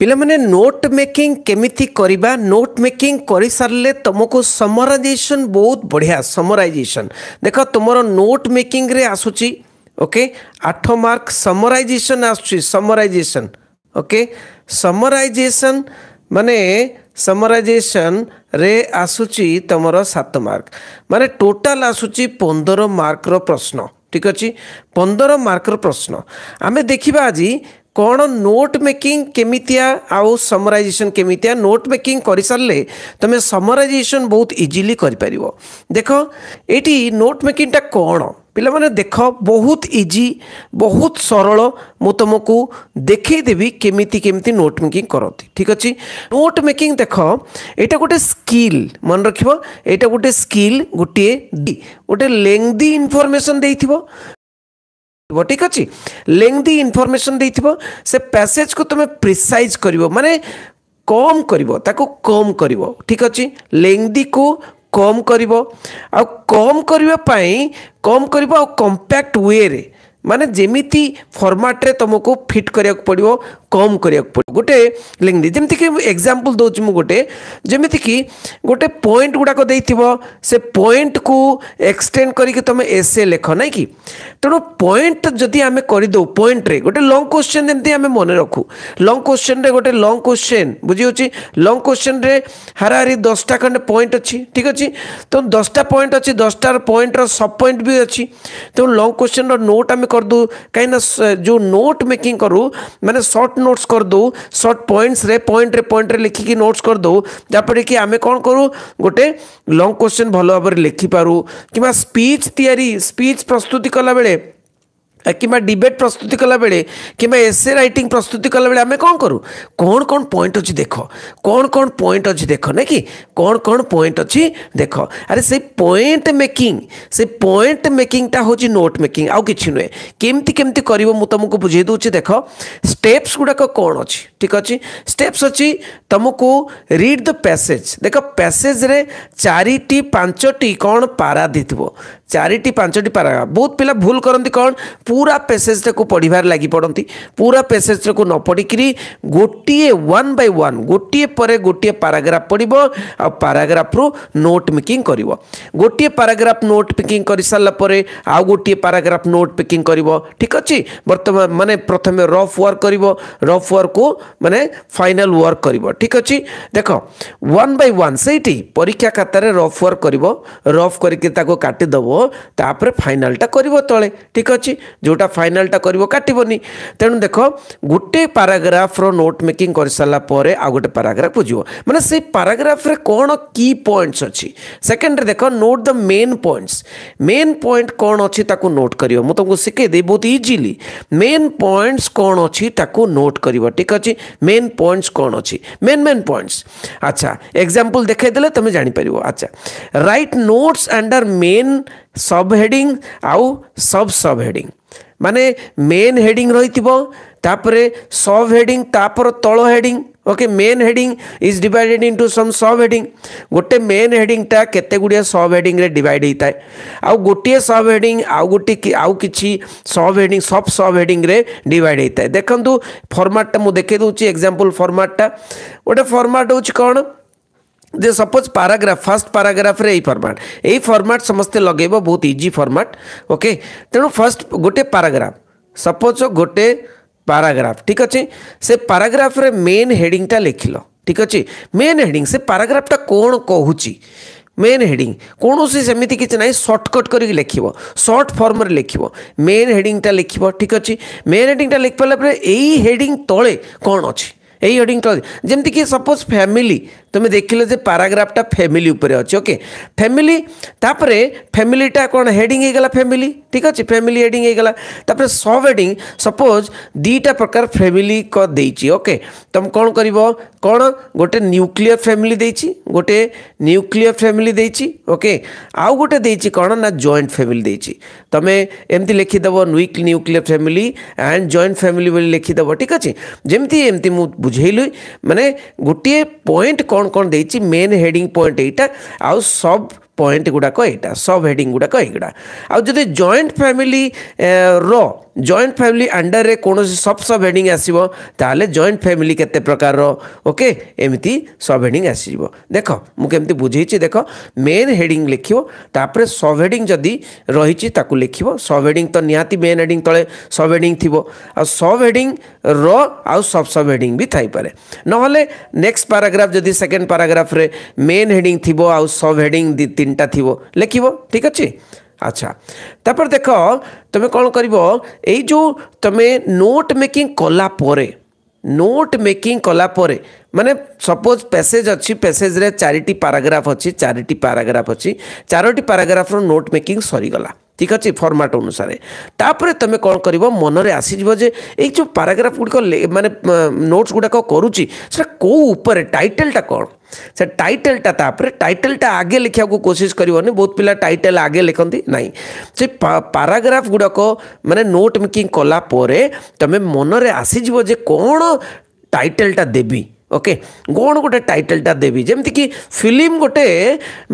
पे note making केमी कर नोट मेकिंग कर सारे तुमको समराइजेसन बहुत बढ़िया समराइजेसन देख तुम नोट मेकिंग रे आसुची ओके आठ मार्क समराइजेसन आसराइजेसन ओके समराइजेसन मान समराइजेसन आसुची तुम सात मार्क मान टोटाल आसुची पंदर मार्क प्रश्न ठीक अच्छे पंदर मार्क प्रश्न आम देखा आज କ'ଣ ନୋଟ୍ ମେକିଂ କେମିତିଆ ଆଉ ସମରାଇଜେସନ୍ କେମିତିଆ ନୋଟ୍ ମେକିଂ କରିସାରିଲେ ତୁମେ ସମରାଇଜେସନ୍ ବହୁତ ଇଜିଲି କରିପାରିବ ଦେଖ ଏଇଠି ନୋଟ୍ ମେକିଂଟା କ'ଣ ପିଲାମାନେ ଦେଖ ବହୁତ ଇଜି ବହୁତ ସରଳ ମୁଁ ତୁମକୁ ଦେଖେଇଦେବି କେମିତି କେମିତି ନୋଟ୍ ମେକିଂ କରନ୍ତି ଠିକ୍ ଅଛି ନୋଟ୍ ମେକିଂ ଦେଖ ଏଇଟା ଗୋଟେ ସ୍କିଲ୍ ମନେ ରଖିବ ଏଇଟା ଗୋଟେ ସ୍କିଲ୍ ଗୋଟିଏ ଗୋଟେ ଲେଙ୍ଗଦି ଇନଫର୍ମେସନ୍ ଦେଇଥିବ ଠିକ ଅଛି ଲେଙ୍ଗଦି ଇନଫର୍ମେସନ୍ ଦେଇଥିବ ସେ ପ୍ୟାସେଜ୍କୁ ତୁମେ ପ୍ରିସାଇଜ୍ କରିବ ମାନେ କମ୍ କରିବ ତାକୁ କମ୍ କରିବ ଠିକ ଅଛି ଲେଙ୍ଗଦିକୁ କମ୍ କରିବ ଆଉ କମ୍ କରିବା ପାଇଁ କମ୍ କରିବ ଆଉ କମ୍ପାକ୍ଟ ୱେରେ ମାନେ ଯେମିତି ଫର୍ମାଟ୍ରେ ତୁମକୁ ଫିଟ୍ କରିବାକୁ ପଡ଼ିବ କମ୍ କରିବାକୁ ପଡ଼ିବ ଗୋଟେ ଲେଙ୍ଗଦି ଯେମିତିକି ଏକ୍ଜାମ୍ପଲ୍ ଦେଉଛି ମୁଁ ଗୋଟେ ଯେମିତିକି ଗୋଟେ ପଏଣ୍ଟ ଗୁଡ଼ାକ ଦେଇଥିବ ସେ ପଏଣ୍ଟକୁ ଏକ୍ସଟେଣ୍ଡ କରିକି ତୁମେ ଏସେ ଲେଖ ନାଇଁ କି ତେଣୁ ପଏଣ୍ଟ ଯଦି ଆମେ କରିଦେଉ ପଏଣ୍ଟରେ ଗୋଟେ ଲଙ୍ଗ କୋଶ୍ଚେନ୍ ଯେମିତି ଆମେ ମନେ ରଖୁ ଲଙ୍ଗ କୋଶ୍ଚେନ୍ରେ ଗୋଟେ ଲଙ୍ଗ କୋଶ୍ଚେନ୍ ବୁଝିହେଉଛି ଲଙ୍ଗ କୋଶ୍ଚେନ୍ରେ ହାରାହାରି ଦଶଟା ଖଣ୍ଡେ ପଏଣ୍ଟ ଅଛି ଠିକ୍ ଅଛି ତେଣୁ ଦଶଟା ପଏଣ୍ଟ ଅଛି ଦଶଟାର ପଏଣ୍ଟର ସବ୍ ପଏଣ୍ଟ ବି ଅଛି ତେଣୁ ଲଙ୍ଗ କୋଶ୍ଚେନ୍ର ନୋଟ୍ ଆମେ कर दूँ कहीं ना जो नोट मेकिंग करू मैंने सर्ट नोट्स कर दूँ सर्ट पॉइंट्स रे पॉइंट रे पॉइंट रे लिखिक नोट्स कर दूँ जहाँफଳରେ कि आम कौन करूँ गोटे लंग क्वेश्चन भल भाव लिखिपारू कि स्पीच या स्पीच प्रस्तुति कला बेले কিংবা ডিবেট প্রস্তুতি কলাবেলে কিংবা এসে রাইটিং প্রস্তুতি কলাবেলে আমি কম করু কোণ কোণ পয়েন্ট অছি দেখ কোণ কোণ পয়েন্ট অছি দেখ নাকি কোণ কোণ পয়েন্ট অছি দেখ আরে সেই পয়েন্ট মেকিং সেই পয়েন্ট মেকিংটা হচ্ছে নোট মেকিং আউ কিছু নুহে কেমতি কেমতি করব মু তোমাকে বুঝাই দেছি দেখ স্টেপস গুড়াক কোণ অছি ঠিক অছি স্টেপস অছি তোমাকে রিড দ প্যাসেজ দেখ প্যাসেজরে চারিটি পাঁচটি কোণ পারা দিয়ে চারিটি পাঁচটি পারা বহুত পিলা ভুল করতে কোণ पूरा पेसेज टाक पढ़वार लग पड़ती पूरा पेसेज टाक न पढ़ पढ़िकी गोटे वन बै वन गोटे पर गोटे पाराग्राफ पढ़ आाराग्राफ्रु नोट मेकिंग कर गोटे पाराग्राफ नोट मेकिंग कर सारापर आउ गोटे पाराग्राफ नोट मेकिंग कर ठीक अच्छे बर्तमान मान प्रथम रफ वर्क कर रफ वर्क को मानने फाइनाल वर्क कर ठीक अच्छे देख वन बै वन से परीक्षा खातार रफ वर्क कर रफ करके काटिदेव तापर फाइनालटा कर तले ठीक अच्छे ଯେଉଁଟା ଫାଇନାଲ୍ଟା କରିବ କାଟିବନି ତେଣୁ ଦେଖ ଗୋଟେ ପାରାଗ୍ରାଫ୍ର ନୋଟ୍ ମେକିଂ କରିସାରିଲା ପରେ ଆଉ ଗୋଟେ ପାରାଗ୍ରାଫ୍ ବୁଝିବ ମାନେ ସେଇ ପାରାଗ୍ରାଫ୍ରେ କ'ଣ କି ପଏଣ୍ଟସ୍ ଅଛି ସେକେଣ୍ଡରେ ଦେଖ note the main points main point କ'ଣ ଅଛି ତାକୁ ନୋଟ୍ କରିବ ମୁଁ ତୁମକୁ ଶିଖେଇଦେବି ବହୁତ ଇଜିଲି ମେନ୍ ପଏଣ୍ଟସ୍ କ'ଣ ଅଛି ତାକୁ ନୋଟ୍ କରିବ ଠିକ୍ ଅଛି ମେନ୍ ପଏଣ୍ଟସ୍ କ'ଣ ଅଛି ମେନ୍ ମେନ୍ ପଏଣ୍ଟସ୍ ଆଚ୍ଛା ଏକ୍ଜାମ୍ପଲ୍ ଦେଖାଇଦେଲେ ତୁମେ ଜାଣିପାରିବ ଆଚ୍ଛା right notes under main sub heading आउ सब सब हेडिंग माने मेन हेडिंग रही थी तापर सब हेडिंग तापर तल heading okay main heading is divided into some sub heading गोटे मेन हेडिंगटा के सब हेडिंग रे डिवाइड होता है आउ गोटे सब हेडिंग आउ गोटे आउ किसी सब हेडिंग सब सब हेडिंग रे डिवाइड होता है देखूँ फर्माटा मुझे देखे दूसरी एग्जाम्पल फर्माटा गोटे फर्माट हूँ कौन जे सपोज पाराग्राफ फर्स्ट पाराग्राफ रे फर्माट ये फर्माट समस्ते लगे बहुत इजी फर्माट ओके तेणु फर्स्ट गोटे पाराग्राफ सपोज गोटे पाराग्राफ ठीक अच्छे से पाराग्राफ रे मेन हेडिंगटा लिख ल ठीक अच्छे मेन हेडिंग से पाराग्राफ्टा कौन कहूँ मेन हेडिंग कौन सेमी किसी ना सर्टकट कर लिख सर्ट फर्म लिख मेन हेडिंगटा लिख ठीक अच्छे मेन हेडिंगटा लिख पारापर यही हेडिंग तले कौन अच्छे यही हेडिंग तले जमीक सपोज फैमिली तुम्हें देख लो पाराग्राफ्टा फैमिली उपरे अच्छे ओके फैमिली तापर फैमिलीटा कौन हेडिंग होगा फैमिली ठीक अच्छे फैमिली हेडिंग होगा तापर सब हेडिंग सपोज दीटा प्रकार फैमिली को देची ओके तुम कौन कर कौन गोटे न्यूक्लियर फैमिली देची गोटे न्यूक्लियर फैमिली देची ओके आउ गोटे देची कौन ना जॉइंट फैमिली देची तुम्हें एमती लिखिदेव न्यूक् nuclear family and joint family लिखिदेव ठीक अच्छे जमी एम बुझेलु मैंने गोटे पॉइंट कौन କ'ଣ କ'ଣ ଦେଇଛି ମେନ୍ ହେଡ଼ିଂ ପଏଣ୍ଟ ଏଇଟା ଆଉ ସବ୍ ପଏଣ୍ଟ ଗୁଡ଼ାକ ଏଇଟା ସବ୍ ହେଡ଼ିଂ ଗୁଡ଼ାକ ଏଇଗୁଡ଼ା ଆଉ ଯଦି ଜଏଣ୍ଟ ଫ୍ୟାମିଲି ର ଜଏଣ୍ଟ ଫ୍ୟାମିଲି ଅଣ୍ଡରରେ କୌଣସି ସବ୍ ସବ୍ ହେଡ଼ିଂ ଆସିବ ତାହେଲେ ଜଏଣ୍ଟ ଫ୍ୟାମିଲି କେତେ ପ୍ରକାରର ଓକେ ଏମିତି ସବ୍ ହେଡ଼ିଂ ଆସିଯିବ ଦେଖ ମୁଁ କେମିତି ବୁଝେଇଛି ଦେଖ ମେନ୍ ହେଡ଼ିଂ ଲେଖିବ ତାପରେ ସବ୍ ହେଡ଼ିଂ ଯଦି ରହିଛି ତାକୁ ଲେଖିବ ସବ୍ ହେଡ଼ିଂ ତ ନିହାତି ମେନ୍ ହେଡ଼ିଂ ତଳେ ସବ୍ ହେଡ଼ିଂ ଥିବ ଆଉ ସବ୍ ହେଡ଼ିଂ ର ଆଉ ସବ୍ ସବ୍ ହେଡ଼ିଂ ବି ଥାଇପାରେ ନହେଲେ ନେକ୍ସଟ ପାରାଗ୍ରାଫ ଯଦି ସେକେଣ୍ଡ ପାରାଗ୍ରାଫରେ ମେନ୍ ହେଡ଼ିଂ ଥିବ ଆଉ ସବ୍ ହେଡ଼ିଂ তিনটা থিব লেখিব ঠিক আছে আচ্ছা তারপর দেখ তুমি কোণ করিব এই যে তুমি নোট মেকিং কলা পরে নোট মেকিং কলা পরে মানে ସପୋଜ୍ ପ୍ୟାସେଜ୍ ଅଛି ପ୍ୟାସେଜ୍ରେ ଚାରିଟି ପାରାଗ୍ରାଫ୍ ଅଛି ଚାରିଟି ପାରାଗ୍ରାଫ୍ ଅଛି ଚାରୋଟି ପାରାଗ୍ରାଫ୍ର ନୋଟ୍ ମେକିଂ ସରିଗଲା ଠିକ୍ ଅଛି ଫର୍ମାଟ୍ ଅନୁସାରେ ତାପରେ ତୁମେ କ'ଣ କରିବ ମନରେ ଆସିଯିବ ଯେ ଏଇ ଯେଉଁ ପାରାଗ୍ରାଫ୍ ଗୁଡ଼ିକ ମାନେ ନୋଟ୍ସ ଗୁଡ଼ାକ କରୁଛି ସେଟା କେଉଁ ଉପରେ ଟାଇଟେଲ୍ଟା କ'ଣ ସେ ଟାଇଟେଲ୍ଟା ତାପରେ ଟାଇଟେଲ୍ଟା ଆଗେ ଲେଖିବାକୁ କୋସିସ୍ କରିବନି ବହୁତ ପିଲା ଟାଇଟେଲ୍ ଆଗେ ଲେଖନ୍ତି ନାହିଁ ସେ ପାରାଗ୍ରାଫ୍ ଗୁଡ଼ାକ ମାନେ ନୋଟ୍ ମେକିଂ କଲା ପରେ ତୁମେ ମନରେ ଆସିଯିବ ଯେ କ'ଣ ଟାଇଟେଲ୍ଟା ଦେବି ଓକେ କ'ଣ ଗୋଟେ ଟାଇଟେଲ୍ଟା ଦେବି ଯେମିତିକି ଫିଲ୍ମ ଗୋଟେ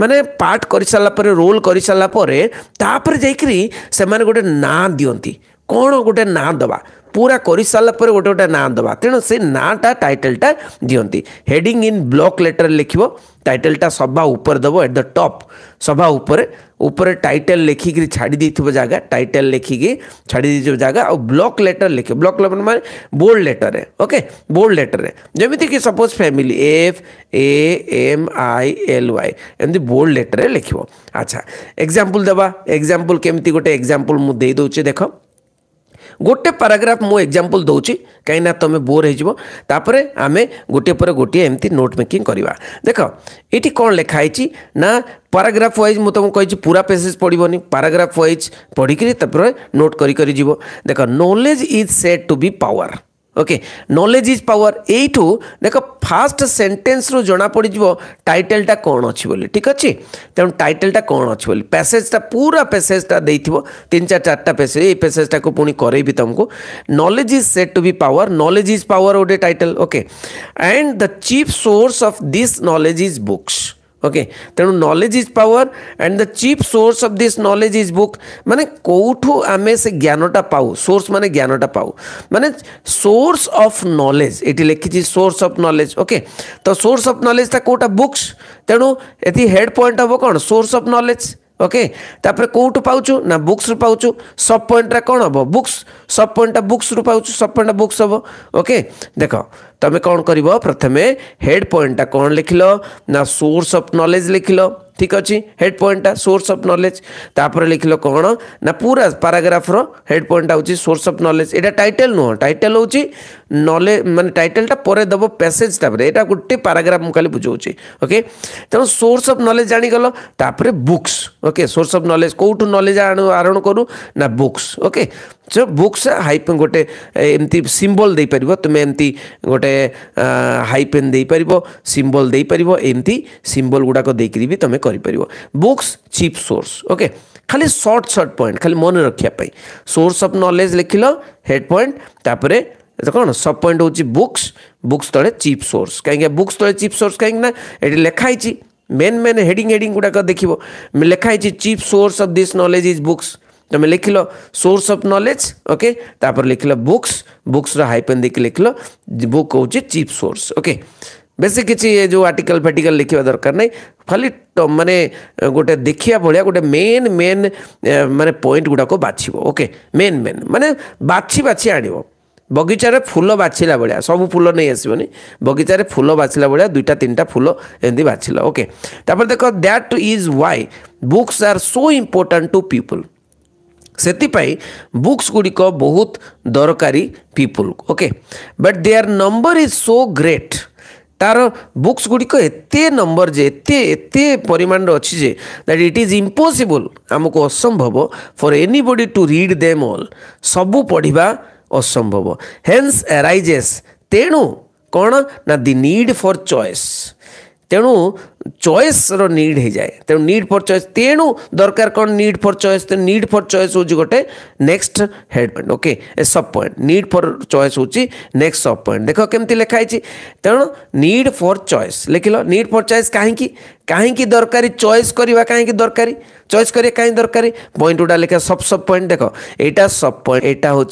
ମାନେ ପାର୍ଟ କରିସାରିଲା ପରେ ରୋଲ୍ କରିସାରିଲା ପରେ ତାପରେ ଯାଇକରି ସେମାନେ ଗୋଟେ ନାଁ ଦିଅନ୍ତି କ'ଣ ଗୋଟେ ନାଁ ଦେବା पूरा कर सारापर गोटे गोटे ना दवा तेणु से नाटा टाइटलटा दिखती हेडिंग इन ब्लक लेटर लिख टाइटलटा सभा उपर दबो एट द टॉप सभा उपर उपर टाइटल लिखिकी छाड़ दे जगह टाइटल लिखिकी छाड़ दे जगह आ ब्लॉक लेटर लिख ब्लॉक मैं bold letter okay bold letter जमीती कि suppose family F A M I L Y M bold letter लिख अच्छा एग्जांपल देबा एग्जांपल केमती गोटे एग्जांपल मुझे देख ଗୋଟେ ପାରାଗ୍ରାଫ୍ ମୁଁ ଏକ୍ଜାମ୍ପଲ୍ ଦେଉଛି କାହିଁକିନା ତୁମେ ବୋର୍ ହେଇଯିବ ତାପରେ ଆମେ ଗୋଟିଏ ପରେ ଗୋଟିଏ ଏମିତି ନୋଟ୍ ମେକିଂ କରିବା ଦେଖ ଏଠି କ'ଣ ଲେଖା ହେଇଛି ନା ପାରାଗ୍ରାଫ୍ ୱାଇଜ୍ ମୁଁ ତୁମକୁ କହିଛି ପୁରା ପେସେଜ୍ ପଡ଼ିବନି ପାରାଗ୍ରାଫ୍ ୱାଇଜ୍ ପଢ଼ିକିରି ତାପରେ ନୋଟ୍ କରି କରି ଯିବ ଦେଖ knowledge is said to be power okay knowledge is power एठू देखो फास्ट सेन्टेन्स रु जमापड़ टाइटलटा कौन अच्छी ठीक अछि तण टाइटलटा कौन अच्छी अछि पूरा पैसेज टा देथिबो चार चारटा पैसेज ए पैसेज टा को पुनी करैबी तुमको knowledge is said to be power knowledge is power ओडे title okay and the chief source of this knowledge is books okay तेणु knowledge is power and the chief source of this knowledge is book मानने कौठ आम से ज्ञानटा पाऊ source मान ज्ञानटा पाऊ मान सोर्स अफ नलेज ये लिखी सोर्स अफ नलेज ओके तो सोर्स अफ नलेजा कौटा बुक्स तेणु एटी हेड पॉइंट हम कौन सोर्स अफ नलेज ଓକେ ତାପରେ କେଉଁଠୁ ପାଉଛୁ ନା ବୁକ୍ସରୁ ପାଉଛୁ ସବ୍ ପଏଣ୍ଟଟା କ'ଣ ହେବ ବୁକ୍ସ ସବ୍ ପଏଣ୍ଟଟା ବୁକ୍ସରୁ ପାଉଛୁ ସବ୍ ପଏଣ୍ଟଟା ବୁକ୍ସ ହେବ ଓକେ ଦେଖ ତୁମେ କ'ଣ କରିବ ପ୍ରଥମେ ହେଡ଼୍ ପଏଣ୍ଟଟା କ'ଣ ଲେଖିଲ ନା ସୋର୍ସ ଅଫ୍ ନଲେଜ୍ ଲେଖିଲ ঠিক ଅଛି ହେଡ୍ ପଏଣ୍ଟଟା ସୋର୍ସ ଅଫ୍ ନଲେଜ୍ ତାପରେ ଲେଖିଲ କ'ଣ ନା ପୁରା ପାରାଗ୍ରାଫର ହେଡ୍ ପଏଣ୍ଟଟା ହେଉଛି ସୋର୍ସ ଅଫ୍ ନଲେଜ୍ ଏଇଟା ଟାଇଟେଲ୍ ନୁହଁ ଟାଇଟେଲ୍ ହେଉଛି ନଲେଜ୍ ମାନେ ଟାଇଟେଲ୍ଟା ପରେ ଦେବ ପ୍ୟାସେଜ୍ ତାପରେ ଏଇଟା ଗୋଟେ ପାରାଗ୍ରାଫ ମୁଁ ଖାଲି ବୁଝାଉଛି ଓକେ ତେଣୁ ସୋର୍ସ ଅଫ୍ ନଲେଜ୍ ଜାଣିଗଲ ତାପରେ books okay source of knowledge କେଉଁଠୁ ନଲେଜ୍ ଆରୋହଣ କରୁ ନା ବୁକ୍ସ ଓକେ जो बुक्स हाइपेन गोटे एमती सिम्बल देइपर तुम्हें एमती गोटे हाइपेन देइपर सिम्बल देइपर एमती सिम्बल गुड़ाक देकर भी तुम कर बुक्स चिप सोर्स ओके खाली सर्ट सर्ट पॉइंट खाली मन रखापी सोर्स अफ नलेज लिख ल हेड पॉइंट तापर कौन सब पॉइंट हूँ बुक्स बुक्स तले चिप सोर्स कहीं बुक्स तले चिप सोर्स कहीं ये लिखाई मेन मेन हेडिंग हेडिंग गुड़ाक देख लिखाई chief source of this knowledge is books তুমি লিখিল সোর্স অফ নলেজ ওকে তারপরে লিখিল বুকস বুকসর হাইপেন দিয়ে লিখিল বুক হচ্ছে চিপ সোর্স ওকে বেশি কিছু এ যে আর্টিকল ফাটিকল লিখবা দরকার নাই খালি মানে গোটে দেখিয়া ভাগ গোটে মেন মেন মানে পয়েন্ট গুড়াক বাছিব ওকে মেন মেন মানে বাছি বাছি আনিব ବଗିଚାରେ ଫୁଲ ବାଛିଲା ଭଳିଆ ସବୁ ଫୁଲ ନେଇ ଆସିବନି ବଗିଚାରେ ଫୁଲ ବାଛିଲା ଭଳିଆ ଦୁଇଟା ତିନିଟା ଫୁଲ ଏମିତି ବାଛିଲା ଓକେ ତାପରେ ଦେଖ that is why books are so important to people ସେଥିପାଇଁ ବୁକ୍ସ ଗୁଡ଼ିକ ବହୁତ ଦରକାରୀ people okay but they are number is so great ତାର ବୁକ୍ସ ଗୁଡ଼ିକ ଏତେ ନମ୍ବର ଯେ ଏତେ ଏତେ ପରିମାଣରେ ଅଛି ଯେ ଦ୍ୟାଟ୍ ଇଟ୍ ଇଜ୍ ଇମ୍ପସିବଲ୍ ଆମକୁ ଅସମ୍ଭବ for anybody to read them all ସବୁ ପଢ଼ିବା ଅସମ୍ଭବ ହେନ୍ସ ଆରାଇଜେସ୍ ତେଣୁ କ'ଣ ନା ଦି ନିଡ୍ ଫର୍ ଚଏସ୍ ତେଣୁ चॉइस रो नीड हो जाए तेणु नीड फर चॉइस तेणु दरकार कौन नीड फर चॉइस तो नीड फर चॉइस हो गए नेक्स्ट हेड पॉइंट ओके ए sub point need for choice हूँ नेक्स्ट सब पॉइंट देख कमी लिखाई तेणु नीड फर चॉइस लिख नीड फर चॉइस कहीं कहीं दरकारी चॉइस करवा कहीं दरकारी चॉइस करिए कहीं दरकार पॉइंट गुटा लिखा सब सब पॉइंट देख एटा सब पॉइंट एटा हूँ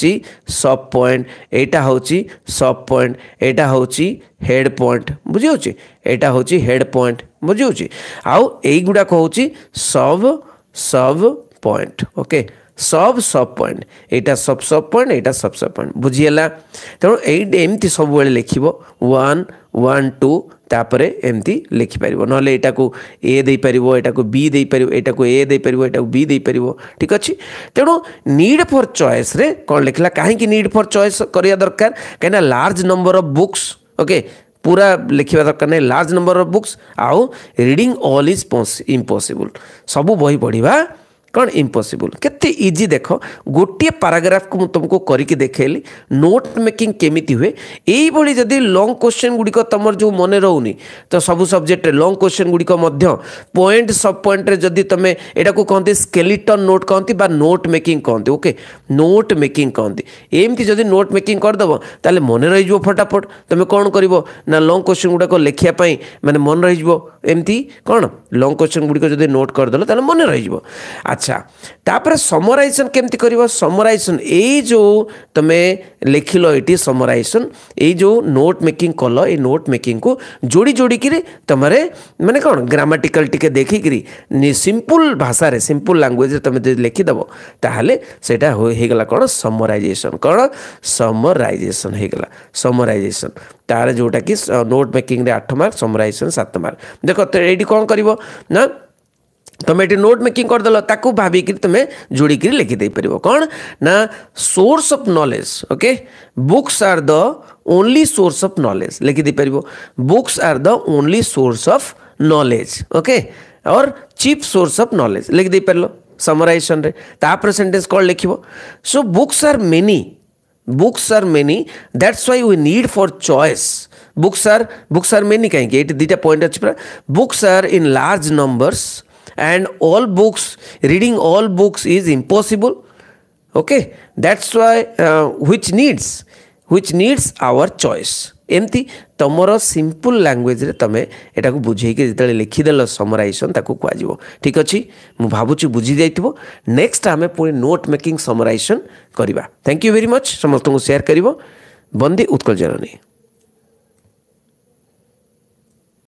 सब पॉइंट एटा हूँ सब पॉइंट एटा हूँ हेड पॉइंट बुझे एटा हूँ हेड पॉइंट बुझे आईगुड़ाक हूँ सब सब पॉइंट ओके सब सब पॉइंट एटा सब सब पॉइंट एटा सब सब पॉइंट बुझीला तेणु एमती सब लिख वन टू तापर एमती लिखिपार ना यहाँ एपर एटा को बी देपर एटा को ए एटा को बी देपर ठीक अच्छे तेणु निड फर चयस कौन लिखला कहीं नीड फॉर चॉइस करिया दरकार कहीं large number of books okay ପୁରା ଲେଖିବା ଦରକାର ନାହିଁ ଲାର୍ଜ ନମ୍ବର ଅଫ୍ ବୁକ୍ସ ଆଉ ରିଡ଼ିଂ ଅଲ୍ ଇଜ୍ ଇମ୍ପସିବୁଲ୍ ସବୁ ବହି ପଢ଼ିବା କ'ଣ ଇମ୍ପସିବୁଲ୍ କେତେ ଇଜି ଦେଖ ଗୋଟିଏ ପାରାଗ୍ରାଫକୁ ମୁଁ ତୁମକୁ କରିକି ଦେଖେଇଲି ନୋଟ୍ ମେକିଂ କେମିତି ହୁଏ ଏଇଭଳି ଯଦି ଲଙ୍ଗ୍ କୋଶ୍ଚିନ୍ ଗୁଡ଼ିକ ତୁମର ଯେଉଁ ମନେ ରହୁନି ତ ସବୁ ସବଜେକ୍ଟରେ ଲଙ୍ଗ୍ କୋଶ୍ଚିନ୍ ଗୁଡ଼ିକ ମଧ୍ୟ ପଏଣ୍ଟ ସବ୍ ପଏଣ୍ଟରେ ଯଦି ତୁମେ ଏଇଟାକୁ କହନ୍ତି ସ୍କେଲିଟନ୍ ନୋଟ୍ କହନ୍ତି ବା ନୋଟ୍ ମେକିଂ କହନ୍ତି ଓକେ ନୋଟ୍ ମେକିଂ କହନ୍ତି ଏମିତି ଯଦି ନୋଟ୍ ମେକିଂ କରିଦେବ ତାହେଲେ ମନେ ରହିଯିବ ଫଟାଫଟ ତୁମେ କ'ଣ କରିବ ନା ଲଙ୍ଗ୍ କୋଶ୍ଚିନ୍ ଗୁଡ଼ାକ ଲେଖିବା ପାଇଁ ମାନେ ମନେ ରହିଯିବ ଏମିତି କ'ଣ ଲଙ୍ଗ୍ କୋଶ୍ଚିନ୍ ଗୁଡ଼ିକ ଯଦି ନୋଟ୍ କରିଦେଲ ତାହେଲେ ମନେ ରହିଯିବ ଆଚ୍ଛା আচ্ছা তাপরে সমরাইজেসন কেমতি করব সমরাইজেসন এই যে তুমি লেখিল এটি সমরাইজেসন এই যে নোট মেকিং কল এই নোট মেকিং কু যোড়ি যোড়িকি তোমার মানে কোণ গ্রামাটিকাল টিকে দেখিকি সিম্পল ভাষায় সিম্পল ল্যাঙ্গুয়েজ তুমি যদি লেখিদেব তাহলে সেটা হয়ে গেল কোণ সমরাইজেসন কোণ সমরাইজেসন হয়ে গেল সমরাইজেসন তাহলে যেটা কি নোট মেকিংরে আট মার্ক সমরাইজেসন সাত মার্ক দেখ এইটি কোণ করব না तुम ये नोट मेकिंग करदल भाविक तुम जोड़ लिखिदार कौन ना source of knowledge okay books are the only source of knowledge लिखिदार books are the only source of knowledge okay और चीप सोर्स ऑफ नॉलेज लिखिदार समराइजेसन तापर सेन्टेन्स कौन लिख so books are many books are many that's why we need for choice books are books are many कहीं दुटा point अच्छी पूरा books are in large numbers and all books reading all books is impossible okay that's why uh, which needs which needs our choice ଏମିତି ତୁମର simple ଲାଙ୍ଗୁଏଜ୍ରେ ତୁମେ ଏଟାକୁ ବୁଝେଇକି ଯେତେବେଳେ ଲେଖିଦେଲ ସମରାଇଜେସନ୍ ତାକୁ କୁହାଯିବ ଠିକ୍ ଅଛି ମୁଁ ଭାବୁଛି ବୁଝିଯାଇଥିବ ନେକ୍ସଟ ଆମେ ପୁଣି ନୋଟ୍ ମେକିଂ ସମରାଇଜେସନ୍ କରିବା ଥ୍ୟାଙ୍କ ୟୁ ଭେରି ମଚ୍ ସମସ୍ତଙ୍କୁ ସେୟାର କରିବ ବନ୍ଦୀ ଉତ୍କଳ ଜନନୀ